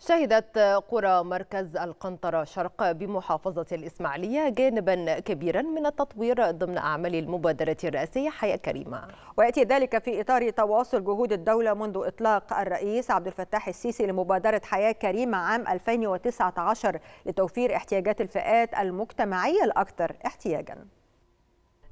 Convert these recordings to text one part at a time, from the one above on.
شهدت قرى مركز القنطرة شرق بمحافظة الإسماعيلية جانبا كبيرا من التطوير ضمن أعمال المبادرة الرئاسية حياة كريمة ويأتي ذلك في إطار تواصل جهود الدولة منذ إطلاق الرئيس عبد الفتاح السيسي لمبادرة حياة كريمة عام 2019 لتوفير احتياجات الفئات المجتمعية الأكثر احتياجاً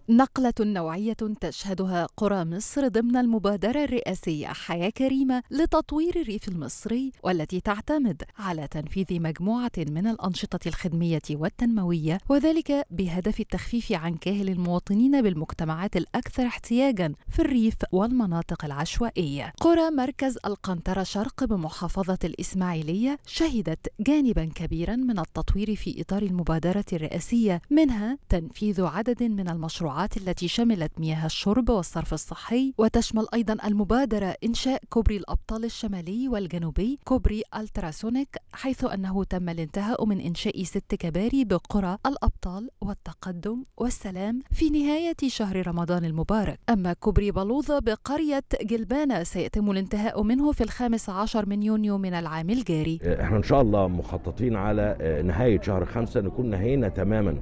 نقلة نوعية تشهدها قرى مصر ضمن المبادرة الرئاسية حياة كريمة لتطوير الريف المصري والتي تعتمد على تنفيذ مجموعة من الأنشطة الخدمية والتنموية وذلك بهدف التخفيف عن كاهل المواطنين بالمجتمعات الأكثر احتياجا في الريف والمناطق العشوائية. قرى مركز القنطرة شرق بمحافظة الإسماعيلية شهدت جانبا كبيرا من التطوير في إطار المبادرة الرئاسية منها تنفيذ عدد من المشروعات المشروعات التي شملت مياه الشرب والصرف الصحي وتشمل أيضا المبادرة إنشاء كوبري الأبطال الشمالي والجنوبي كوبري التراسونيك حيث أنه تم الانتهاء من إنشاء ست كباري بقرى الأبطال والتقدم والسلام في نهاية شهر رمضان المبارك أما كوبري بلوظة بقرية جلبانة سيتم الانتهاء منه في الخامس عشر من يونيو من العام الجاري إيه، احنا إن شاء الله مخططين على إيه، نهاية شهر خمسة نكون نهينا تماما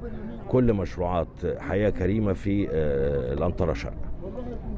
كل مشروعات حياه كريمه في آه، الانطره شقه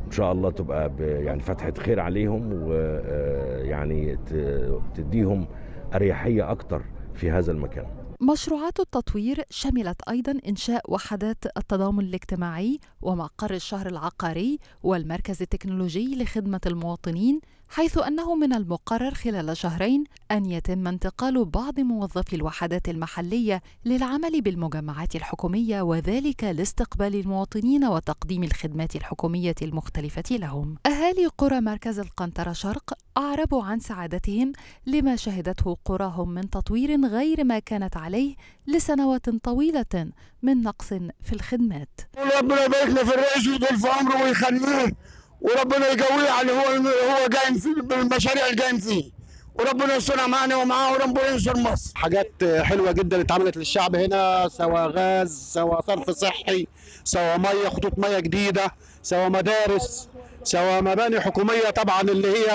ان شاء الله تبقى يعني فتحه خير عليهم ويعني آه، تديهم اريحيه اكتر في هذا المكان مشروعات التطوير شملت ايضا انشاء وحدات التضامن الاجتماعي ومقر الشهر العقاري والمركز التكنولوجي لخدمه المواطنين حيث أنه من المقرر خلال شهرين أن يتم انتقال بعض موظفي الوحدات المحلية للعمل بالمجمعات الحكومية وذلك لاستقبال المواطنين وتقديم الخدمات الحكومية المختلفة لهم. أهالي قرى مركز القنطرة شرق أعربوا عن سعادتهم لما شهدته قراهم من تطوير غير ما كانت عليه لسنوات طويلة من نقص في الخدمات. ربنا يبارك في الرئيس ويطول في عمره ويخليه وربنا يقويه على يعني هو هو قايم فيه بالمشاريع اللي قايم فيه وربنا يستر معانا ومعاه وربنا ينصر مصر. حاجات حلوه جدا اتعملت للشعب هنا سواء غاز سواء صرف صحي سواء ميه خطوط ميه جديده سواء مدارس سواء مباني حكوميه طبعا اللي هي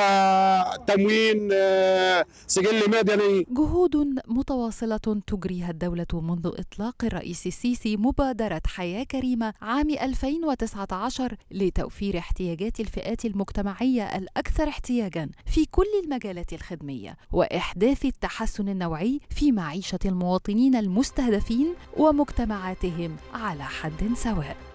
تموين آه، سجل مدني جهود متواصله تجريها الدوله منذ اطلاق الرئيس السيسي مبادره حياه كريمه عام 2019 لتوفير احتياجات الفئات المجتمعيه الاكثر احتياجا في كل المجالات الخدميه واحداث التحسن النوعي في معيشه المواطنين المستهدفين ومجتمعاتهم على حد سواء